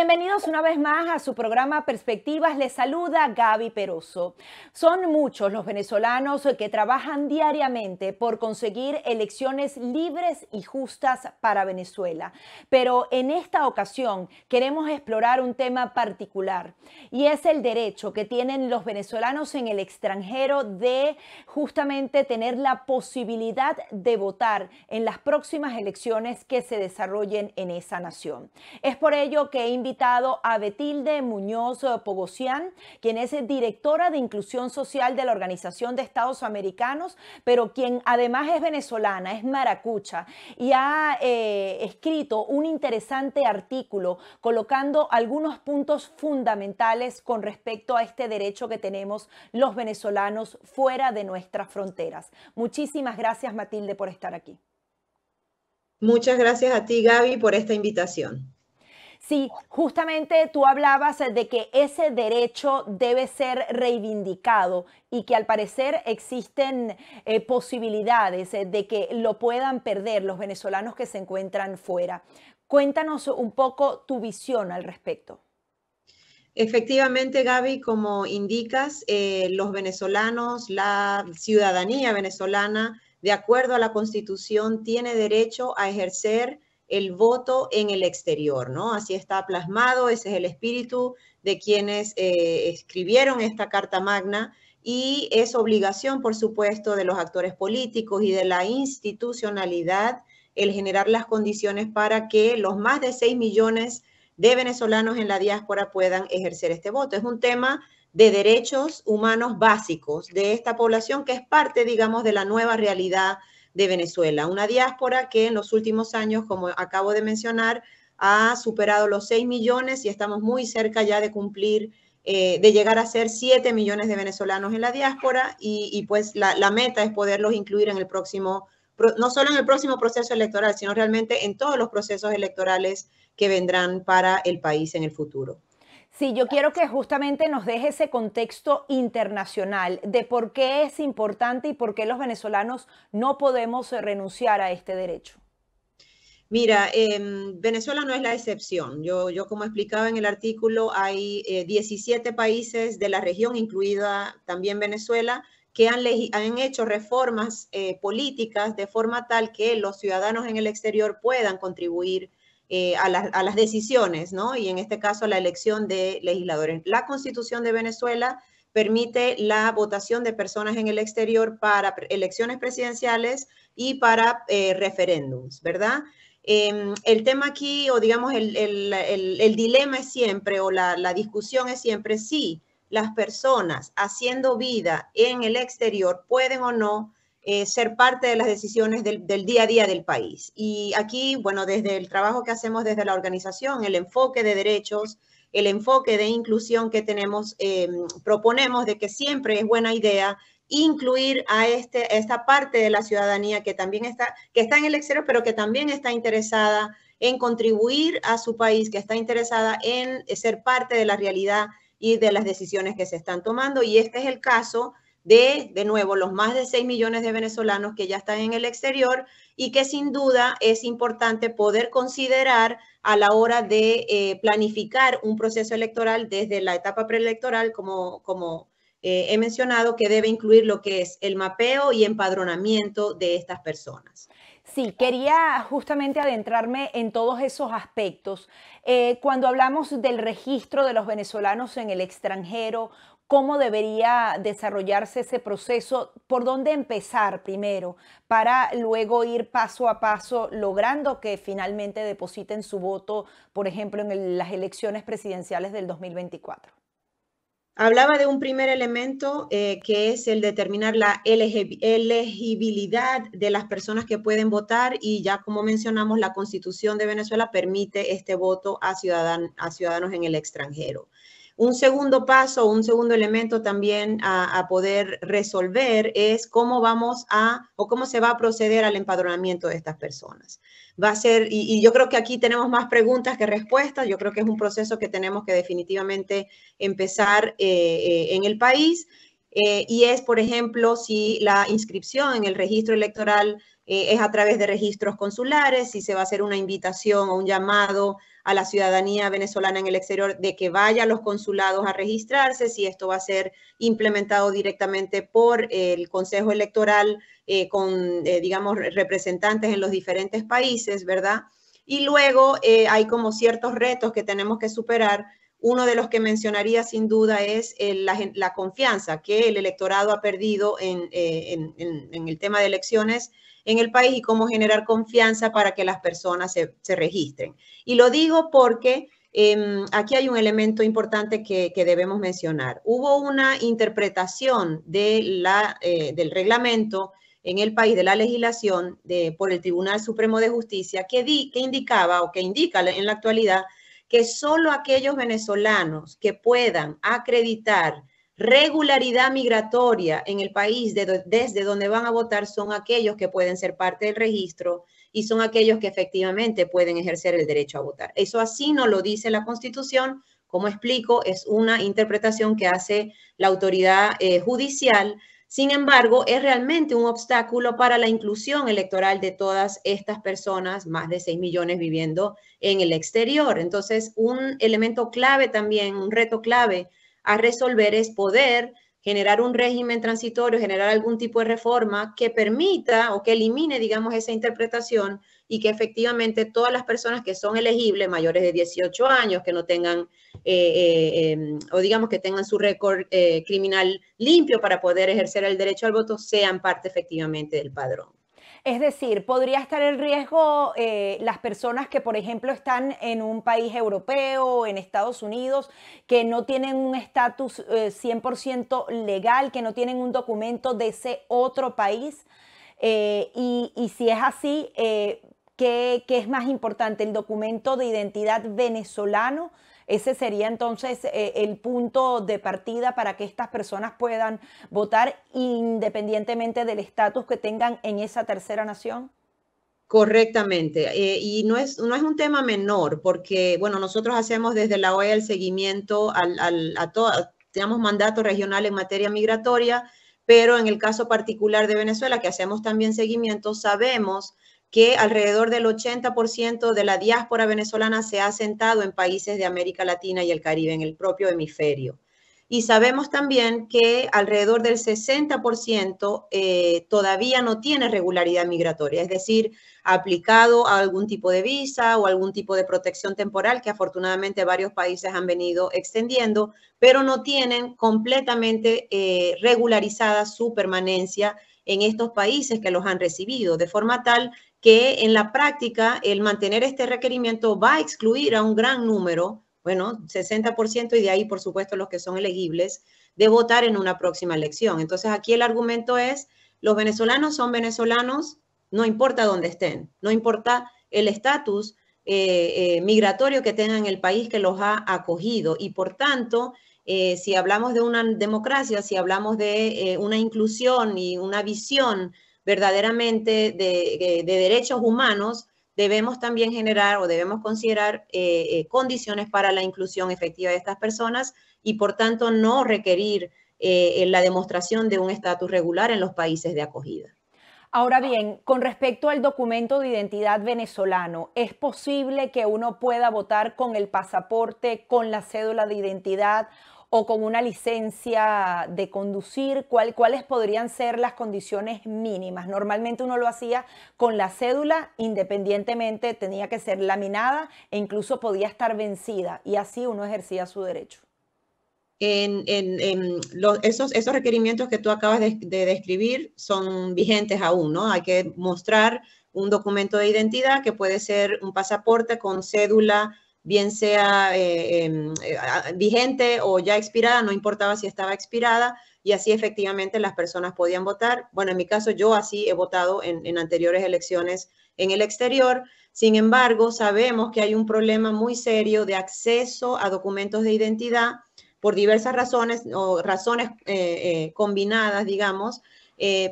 Bienvenidos una vez más a su programa Perspectivas. Les saluda Gaby Peroso. Son muchos los venezolanos que trabajan diariamente por conseguir elecciones libres y justas para Venezuela. Pero en esta ocasión queremos explorar un tema particular y es el derecho que tienen los venezolanos en el extranjero de justamente tener la posibilidad de votar en las próximas elecciones que se desarrollen en esa nación. Es por ello que invitamos invitado a Betilde Muñoz eh, Pogosian, quien es eh, directora de Inclusión Social de la Organización de Estados Americanos, pero quien además es venezolana, es maracucha, y ha eh, escrito un interesante artículo colocando algunos puntos fundamentales con respecto a este derecho que tenemos los venezolanos fuera de nuestras fronteras. Muchísimas gracias, Matilde, por estar aquí. Muchas gracias a ti, Gaby, por esta invitación. Sí, justamente tú hablabas de que ese derecho debe ser reivindicado y que al parecer existen eh, posibilidades eh, de que lo puedan perder los venezolanos que se encuentran fuera. Cuéntanos un poco tu visión al respecto. Efectivamente, Gaby, como indicas, eh, los venezolanos, la ciudadanía venezolana, de acuerdo a la Constitución, tiene derecho a ejercer el voto en el exterior, ¿no? Así está plasmado, ese es el espíritu de quienes eh, escribieron esta Carta Magna y es obligación, por supuesto, de los actores políticos y de la institucionalidad el generar las condiciones para que los más de 6 millones de venezolanos en la diáspora puedan ejercer este voto. Es un tema de derechos humanos básicos de esta población que es parte, digamos, de la nueva realidad de Venezuela, una diáspora que en los últimos años, como acabo de mencionar, ha superado los 6 millones y estamos muy cerca ya de cumplir, eh, de llegar a ser 7 millones de venezolanos en la diáspora y, pues la, la, meta es poderlos incluir en el próximo, no solo en el próximo proceso electoral, sino realmente en todos los procesos electorales que vendrán para el país en el futuro. Sí, yo quiero que justamente nos deje ese contexto internacional de por qué es importante y por qué los venezolanos no podemos eh, renunciar a este derecho. Mira, em, Venezuela no es la excepción. Yo, yo, como explicaba en el artículo, hay 17 eh, países de la región, incluida también Venezuela, que han, hecho reformas eh, políticas de forma tal que los ciudadanos en el exterior puedan contribuir eh, a, las decisiones, ¿no? Y en este caso a la elección de legisladores. La Constitución de Venezuela permite la votación de personas en el exterior para elecciones presidenciales y para eh, referéndums, ¿verdad? Em, el tema aquí, o digamos, el, dilema es siempre, o la, discusión es siempre, si las personas haciendo vida en el exterior pueden o no eh, ser parte de las decisiones del, día a día del país. Y aquí, bueno, desde el trabajo que hacemos desde la organización, el enfoque de derechos, el enfoque de inclusión que tenemos, em, proponemos de que siempre es buena idea incluir a, este, a esta parte de la ciudadanía que también está, que está en el exterior, pero que también está interesada en contribuir a su país, que está interesada en ser parte de la realidad y de las decisiones que se están tomando. Y este es el caso de, de nuevo, los más de 6 millones de venezolanos que ya están en el exterior y que sin duda es importante poder considerar a la hora de eh, planificar un proceso electoral desde la etapa preelectoral, como, como eh, he mencionado, que debe incluir lo que es el mapeo y empadronamiento de estas personas. Sí, quería justamente adentrarme en todos esos aspectos. Eh, cuando hablamos del registro de los venezolanos en el extranjero, cómo debería desarrollarse ese proceso, por dónde empezar primero, para luego ir paso a paso logrando que finalmente depositen su voto, por ejemplo, en las elecciones presidenciales del 2024. Hablaba de un primer elemento eh, que es el determinar la elegibilidad de las personas que pueden votar y ya como mencionamos, la constitución de Venezuela permite este voto a, a ciudadanos en el extranjero. Un segundo paso, un segundo elemento también a, poder resolver es cómo vamos a o cómo se va a proceder al empadronamiento de estas personas. Va a ser, y, yo creo que aquí tenemos más preguntas que respuestas, yo creo que es un proceso que tenemos que definitivamente empezar eh, eh, en el país. Eh, y es, por ejemplo, si la inscripción en el registro electoral es a través de registros consulares, si se va a hacer una invitación o un llamado a la ciudadanía venezolana en el exterior de que vaya a los consulados a registrarse, si esto va a ser implementado directamente por el Consejo Electoral eh, con, eh, digamos, representantes en los diferentes países, ¿verdad? Y luego eh, hay como ciertos retos que tenemos que superar. Uno de los que mencionaría sin duda es la, confianza que el electorado ha perdido en el tema de elecciones en el país y cómo generar confianza para que las personas se, registren. Y lo digo porque em, aquí hay un elemento importante que, debemos mencionar. Hubo una interpretación de la, eh, del reglamento en el país de la legislación por el Tribunal Supremo de Justicia que, que indicaba o que indica en la actualidad que solo aquellos venezolanos que puedan acreditar regularidad migratoria en el país desde donde van a votar son aquellos que pueden ser parte del registro y son aquellos que efectivamente pueden ejercer el derecho a votar. Eso así no lo dice la Constitución. Como explico, es una interpretación que hace la autoridad eh, judicial. Sin embargo, es realmente un obstáculo para la inclusión electoral de todas estas personas, más de 6 millones viviendo en el exterior. Entonces, un elemento clave también, un reto clave a resolver es poder generar un régimen transitorio, generar algún tipo de reforma que permita o que elimine, digamos, esa interpretación y que efectivamente todas las personas que son elegibles, mayores de 18 años, que no tengan, eh, eh, em, o digamos que tengan su récord eh, criminal limpio para poder ejercer el derecho al voto, sean parte efectivamente del padrón. Es decir, podría estar en riesgo eh, las personas que, por ejemplo, están en un país europeo, en Estados Unidos, que no tienen un estatus 100% eh, legal, que no tienen un documento de ese otro país. Eh, y, si es así, ¿qué, ¿qué es más importante, el documento de identidad venezolano? Ese sería entonces eh, el punto de partida para que estas personas puedan votar independientemente del estatus que tengan en esa tercera nación. Correctamente. Eh, y no es, no es un tema menor, porque, bueno, nosotros hacemos desde la OEA el seguimiento al, a todo, tenemos mandato regional en materia migratoria, pero en el caso particular de Venezuela, que hacemos también seguimiento, sabemos que alrededor del 80% de la diáspora venezolana se ha asentado en países de América Latina y el Caribe, en el propio hemisferio. Y sabemos también que alrededor del 60% eh, todavía no tiene regularidad migratoria, es decir, ha aplicado a algún tipo de visa o algún tipo de protección temporal que afortunadamente varios países han venido extendiendo, pero no tienen completamente eh, regularizada su permanencia en estos países que los han recibido, de forma tal que en la práctica el mantener este requerimiento va a excluir a un gran número, bueno, 60% y de ahí, por supuesto, los que son elegibles, de votar en una próxima elección. Entonces, aquí el argumento es, los venezolanos son venezolanos, no importa dónde estén, no importa el estatus eh, eh, migratorio que tengan el país que los ha acogido. Y por tanto, eh, si hablamos de una democracia, si hablamos de una inclusión y una visión verdaderamente de, derechos humanos, debemos también generar o debemos considerar eh, eh, condiciones para la inclusión efectiva de estas personas y por tanto no requerir eh, la demostración de un estatus regular en los países de acogida. Ahora bien, con respecto al documento de identidad venezolano, ¿es posible que uno pueda votar con el pasaporte, con la cédula de identidad o con una licencia de conducir? ¿Cuáles podrían ser las condiciones mínimas? Normalmente uno lo hacía con la cédula, independientemente tenía que ser laminada e incluso podía estar vencida y así uno ejercía su derecho. En, esos, esos requerimientos que tú acabas de describir son vigentes aún, ¿no? Hay que mostrar un documento de identidad que puede ser un pasaporte con cédula bien sea eh, em, eh, vigente o ya expirada, no importaba si estaba expirada, y así efectivamente las personas podían votar. Bueno, en mi caso yo así he votado en, en anteriores elecciones en el exterior. Sin embargo, sabemos que hay un problema muy serio de acceso a documentos de identidad por diversas razones o razones eh, combinadas, digamos,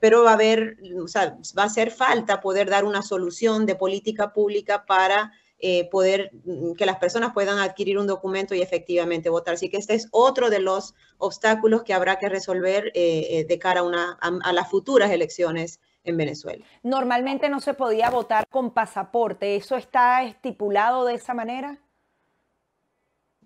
pero va a haber, o sea, va a hacer falta poder dar una solución de política pública para eh, poder mm, que las personas puedan adquirir un documento y efectivamente votar. Así que este es otro de los obstáculos que habrá que resolver eh, eh, de cara a, una, a las futuras elecciones en Venezuela. Normalmente no se podía votar con pasaporte, ¿eso está estipulado de esa manera?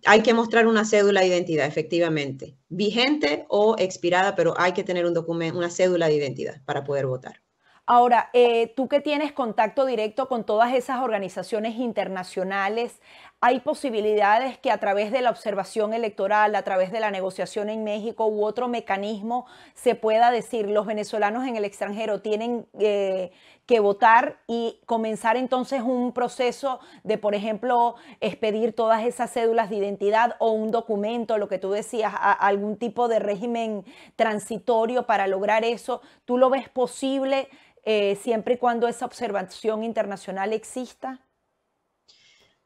Hay que mostrar una cédula de identidad, efectivamente, vigente o expirada, pero hay que tener un documento, una cédula de identidad para poder votar. Ahora, eh, tú que tienes contacto directo con todas esas organizaciones internacionales, hay posibilidades que a través de la observación electoral, a través de la negociación en México u otro mecanismo se pueda decir los venezolanos en el extranjero tienen eh, que votar y comenzar entonces un proceso de, por ejemplo, expedir todas esas cédulas de identidad o un documento, lo que tú decías, algún tipo de régimen transitorio para lograr eso. ¿Tú lo ves posible eh, siempre y cuando esa observación internacional exista?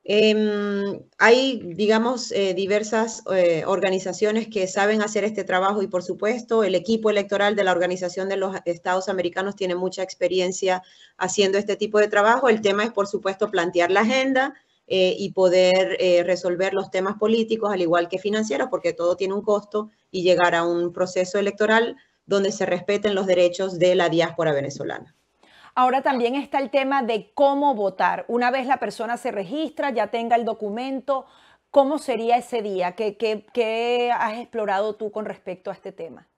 Em, hay, digamos, eh, diversas eh, organizaciones que saben hacer este trabajo y, por supuesto, el equipo electoral de la Organización de los Estados Americanos tiene mucha experiencia haciendo este tipo de trabajo. El tema es, por supuesto, plantear la agenda eh, y poder resolver los temas políticos, al igual que financieros, porque todo tiene un costo y llegar a un proceso electoral donde se respeten los derechos de la diáspora venezolana. Ahora también está el tema de cómo votar. Una vez la persona se registra, ya tenga el documento, ¿cómo sería ese día? ¿Qué, has explorado tú con respecto a este tema?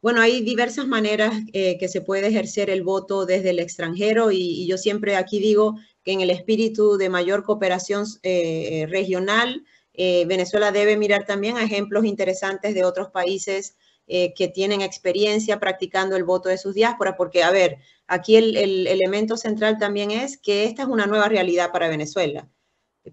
Bueno, hay diversas maneras eh, que se puede ejercer el voto desde el extranjero y, yo siempre aquí digo que en el espíritu de mayor cooperación eh, eh, regional, Venezuela debe mirar también a ejemplos interesantes de otros países que tienen experiencia practicando el voto de sus diásporas, porque, a ver, Aquí el, elemento central también es que esta es una nueva realidad para Venezuela.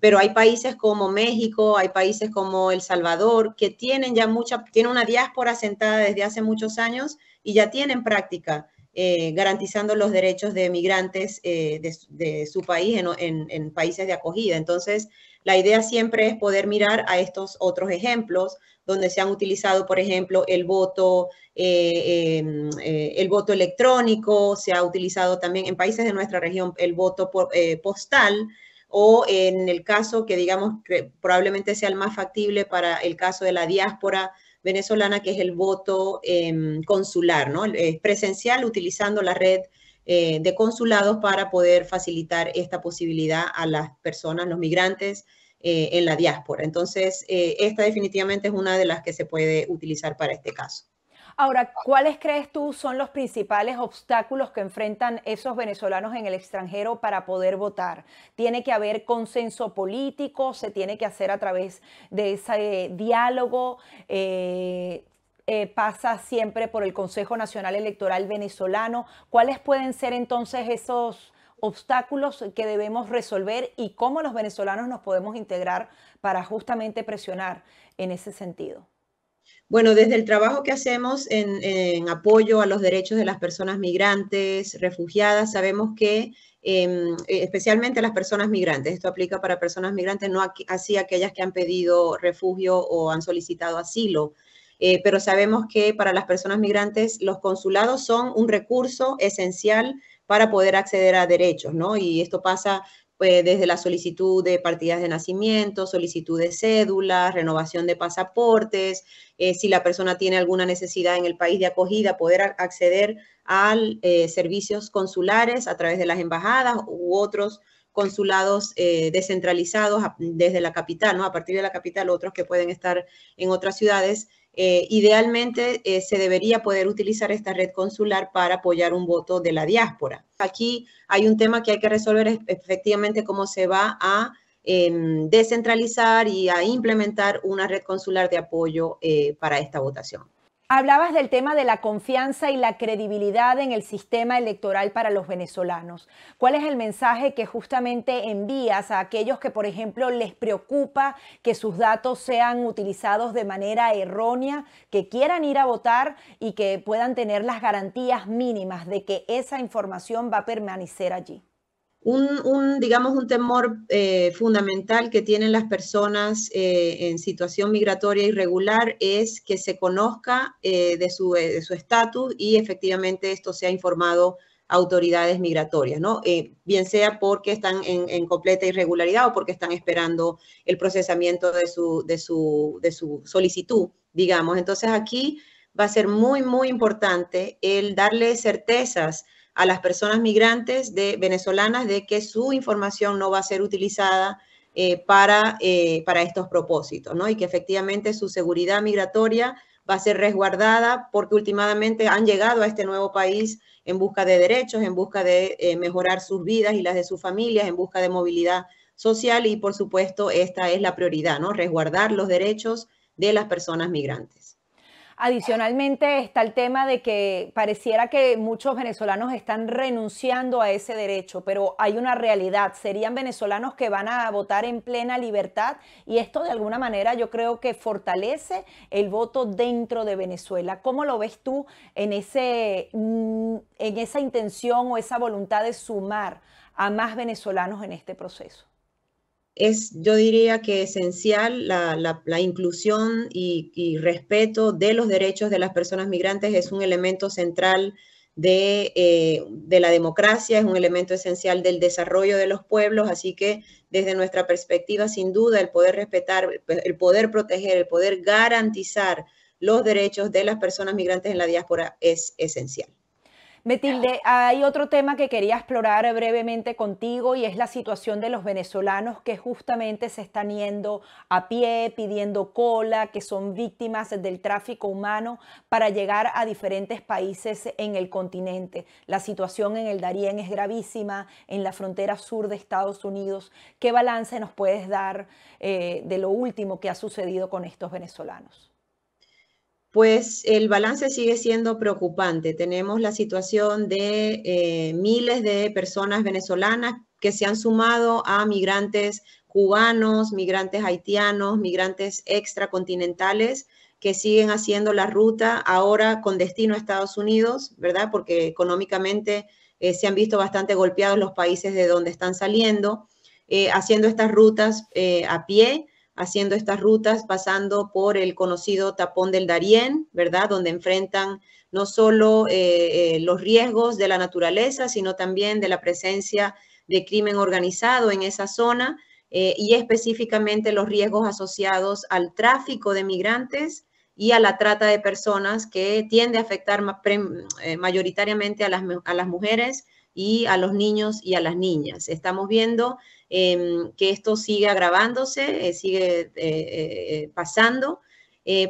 Pero hay países como México, hay países como El Salvador, que tienen ya mucha, tienen una diáspora sentada desde hace muchos años y ya tienen práctica eh, garantizando los derechos de migrantes eh, de, su país en, países de acogida. Entonces, la idea siempre es poder mirar a estos otros ejemplos donde se han utilizado, por ejemplo, el voto, eh, em, eh, el voto electrónico, se ha utilizado también en países de nuestra región el voto eh, postal o en el caso que digamos que probablemente sea el más factible para el caso de la diáspora venezolana, que es el voto em, consular, ¿no? presencial utilizando la red eh, de consulados para poder facilitar esta posibilidad a las personas, los migrantes eh, en la diáspora. Entonces, eh, esta definitivamente es una de las que se puede utilizar para este caso. Ahora, ¿cuáles crees tú son los principales obstáculos que enfrentan esos venezolanos en el extranjero para poder votar? ¿Tiene que haber consenso político? ¿Se tiene que hacer a través de ese diálogo? Eh, pasa siempre por el Consejo Nacional Electoral venezolano. ¿Cuáles pueden ser entonces esos obstáculos que debemos resolver y cómo los venezolanos nos podemos integrar para justamente presionar en ese sentido? Bueno, desde el trabajo que hacemos en, apoyo a los derechos de las personas migrantes, refugiadas, sabemos que em, especialmente las personas migrantes, esto aplica para personas migrantes, no así aquellas que han pedido refugio o han solicitado asilo, eh, pero sabemos que para las personas migrantes los consulados son un recurso esencial para poder acceder a derechos, ¿no? Y esto pasa pues, desde la solicitud de partidas de nacimiento, solicitud de cédulas, renovación de pasaportes, eh, si la persona tiene alguna necesidad en el país de acogida, poder acceder a eh, servicios consulares a través de las embajadas u otros consulados descentralizados desde la capital, ¿no? A partir de la capital, otros que pueden estar en otras ciudades. Eh, idealmente eh, se debería poder utilizar esta red consular para apoyar un voto de la diáspora. Aquí hay un tema que hay que resolver efectivamente cómo se va a em, descentralizar y a implementar una red consular de apoyo eh, para esta votación. Hablabas del tema de la confianza y la credibilidad en el sistema electoral para los venezolanos. ¿Cuál es el mensaje que justamente envías a aquellos que, por ejemplo, les preocupa que sus datos sean utilizados de manera errónea, que quieran ir a votar y que puedan tener las garantías mínimas de que esa información va a permanecer allí? Un, digamos, un temor eh, fundamental que tienen las personas eh, en situación migratoria irregular es que se conozca eh, de su estatus y efectivamente esto se ha informado a autoridades migratorias, ¿no? bien sea porque están en, completa irregularidad o porque están esperando el procesamiento de su, de su solicitud, digamos. Entonces aquí va a ser muy, muy importante el darle certezas a las personas migrantes de, venezolanas de que su información no va a ser utilizada eh, eh, para, estos propósitos, ¿no? Y que efectivamente su seguridad migratoria va a ser resguardada porque últimamente han llegado a este nuevo país en busca de derechos, en busca de eh, mejorar sus vidas y las de sus familias, en busca de movilidad social y por supuesto esta es la prioridad, ¿no? Resguardar los derechos de las personas migrantes. Adicionalmente está el tema de que pareciera que muchos venezolanos están renunciando a ese derecho, pero hay una realidad. Serían venezolanos que van a votar en plena libertad y esto de alguna manera yo creo que fortalece el voto dentro de Venezuela. ¿Cómo lo ves tú en, ese, mm, en esa intención o esa voluntad de sumar a más venezolanos en este proceso? es, yo diría que esencial la, inclusión y, y, respeto de los derechos de las personas migrantes, es un elemento central de, eh, de, la democracia, es un elemento esencial del desarrollo de los pueblos, así que desde nuestra perspectiva, sin duda, el poder respetar, el poder proteger, el poder garantizar los derechos de las personas migrantes en la diáspora es esencial. Metilde, hay otro tema que quería explorar brevemente contigo y es la situación de los venezolanos que justamente se están yendo a pie, pidiendo cola, que son víctimas del tráfico humano para llegar a diferentes países en el continente. La situación en el Darién es gravísima, en la frontera sur de Estados Unidos. ¿Qué balance nos puedes dar eh, de lo último que ha sucedido con estos venezolanos? pues el balance sigue siendo preocupante. Tenemos la situación de eh, miles de personas venezolanas que se han sumado a migrantes cubanos, migrantes haitianos, migrantes extracontinentales que siguen haciendo la ruta ahora con destino a Estados Unidos, ¿verdad? Porque económicamente eh, se han visto bastante golpeados los países de donde están saliendo, eh, haciendo estas rutas a pie haciendo estas rutas, pasando por el conocido tapón del Darién, ¿verdad? Donde enfrentan no solo eh, eh, los riesgos de la naturaleza, sino también de la presencia de crimen organizado en esa zona eh, y específicamente los riesgos asociados al tráfico de migrantes y a la trata de personas que tiende a afectar mayoritariamente a las, a las mujeres y a los niños y a las niñas. Estamos viendo Em, que esto sigue agravándose, eh, sigue eh, eh, pasando.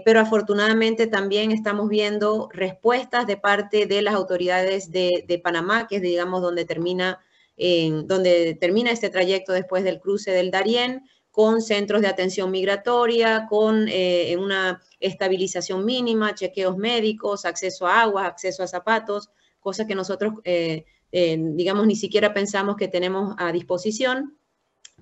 pero afortunadamente también estamos viendo respuestas de parte de las autoridades de, Panamá, que es, digamos, donde termina, donde termina este trayecto después del cruce del Darién, con centros de atención migratoria, con una estabilización mínima, chequeos médicos, acceso a agua, acceso a zapatos, cosas que nosotros, digamos, ni siquiera pensamos que tenemos a disposición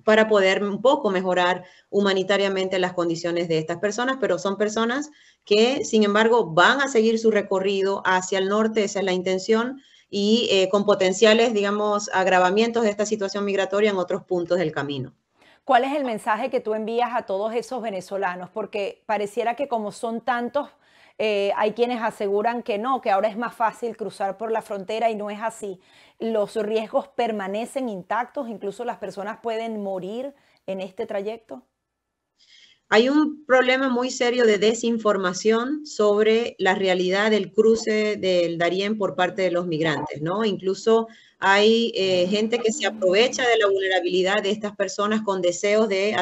para poder un poco mejorar humanitariamente las condiciones de estas personas, pero son personas que, sin embargo, van a seguir su recorrido hacia el norte, esa es la intención, y eh, con potenciales, digamos, agravamientos de esta situación migratoria en otros puntos del camino. ¿Cuál es el mensaje que tú envías a todos esos venezolanos? Porque pareciera que como son tantos, eh, hay quienes aseguran que no, que ahora es más fácil cruzar por la frontera y no es así. Los riesgos permanecen intactos, incluso las personas pueden morir en este trayecto. Hay un problema muy serio de desinformación sobre la realidad del cruce del Darién por parte de los migrantes, ¿no? Incluso hay eh, gente que se aprovecha de la vulnerabilidad de estas personas con deseos de,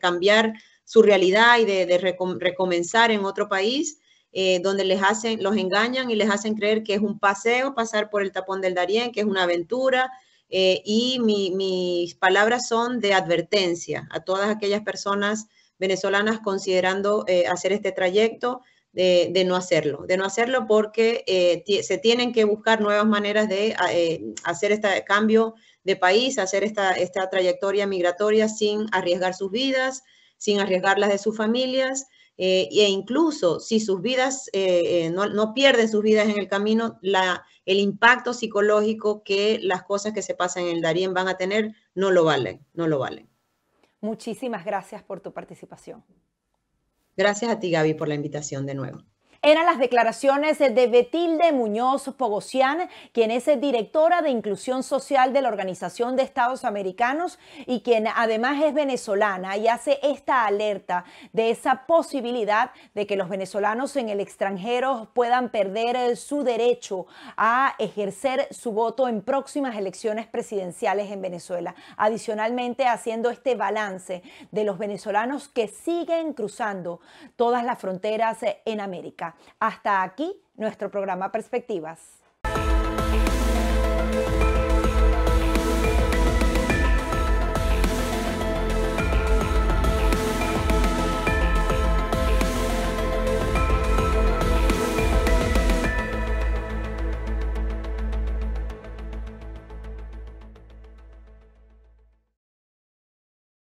cambiar su realidad y de, recomenzar en otro país eh, donde les hacen, los engañan y les hacen creer que es un paseo, pasar por el tapón del Darién, que es una aventura. Eh, y mis palabras son de advertencia a todas aquellas personas venezolanas considerando eh, hacer este trayecto, de, no hacerlo, de no hacerlo porque se tienen que buscar nuevas maneras de hacer este cambio de país, hacer esta, esta trayectoria migratoria sin arriesgar sus vidas, sin arriesgar las de sus familias eh, e incluso si sus vidas, eh, eh, no, pierden sus vidas en el camino, la, el impacto psicológico que las cosas que se pasan en el Darién van a tener no lo valen, no lo valen. Muchísimas gracias por tu participación. Gracias a ti, Gaby, por la invitación de nuevo. Eran las declaraciones de Betilde Muñoz Pogosian, quien es eh, directora de Inclusión Social de la Organización de Estados Americanos y quien además es venezolana y hace esta alerta de esa posibilidad de que los venezolanos en el extranjero puedan perder eh, su derecho a ejercer su voto en próximas elecciones presidenciales en Venezuela. Adicionalmente, haciendo este balance de los venezolanos que siguen cruzando todas las fronteras eh, en América. Hasta aquí nuestro programa Perspectivas.